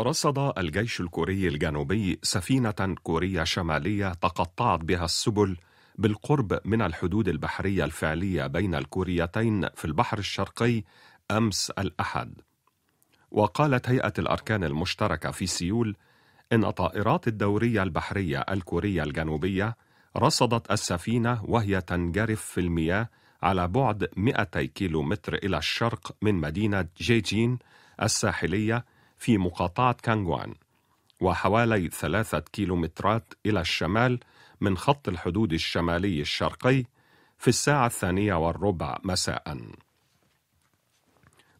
رصد الجيش الكوري الجنوبي سفينة كورية شمالية تقطعت بها السبل بالقرب من الحدود البحرية الفعلية بين الكوريتين في البحر الشرقي أمس الأحد. وقالت هيئة الأركان المشتركة في سيول إن طائرات الدورية البحرية الكورية الجنوبية رصدت السفينة وهي تنجرف في المياه على بعد 200 كيلو إلى الشرق من مدينة جيجين الساحلية في مقاطعة كانغوان وحوالي ثلاثة كيلومترات إلى الشمال من خط الحدود الشمالي الشرقي في الساعة الثانية والربع مساء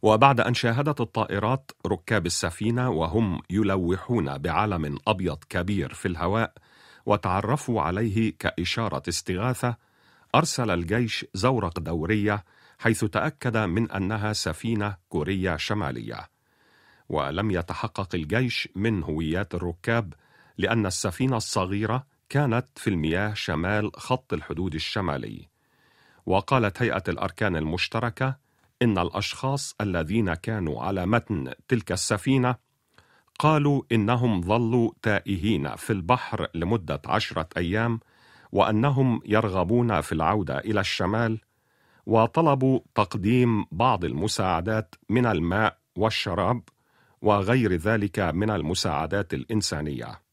وبعد أن شاهدت الطائرات ركاب السفينة وهم يلوحون بعلم أبيض كبير في الهواء وتعرفوا عليه كإشارة استغاثة أرسل الجيش زورق دورية حيث تأكد من أنها سفينة كورية شمالية ولم يتحقق الجيش من هويات الركاب لأن السفينة الصغيرة كانت في المياه شمال خط الحدود الشمالي. وقالت هيئة الأركان المشتركة إن الأشخاص الذين كانوا على متن تلك السفينة قالوا إنهم ظلوا تائهين في البحر لمدة عشرة أيام وأنهم يرغبون في العودة إلى الشمال وطلبوا تقديم بعض المساعدات من الماء والشراب وغير ذلك من المساعدات الإنسانية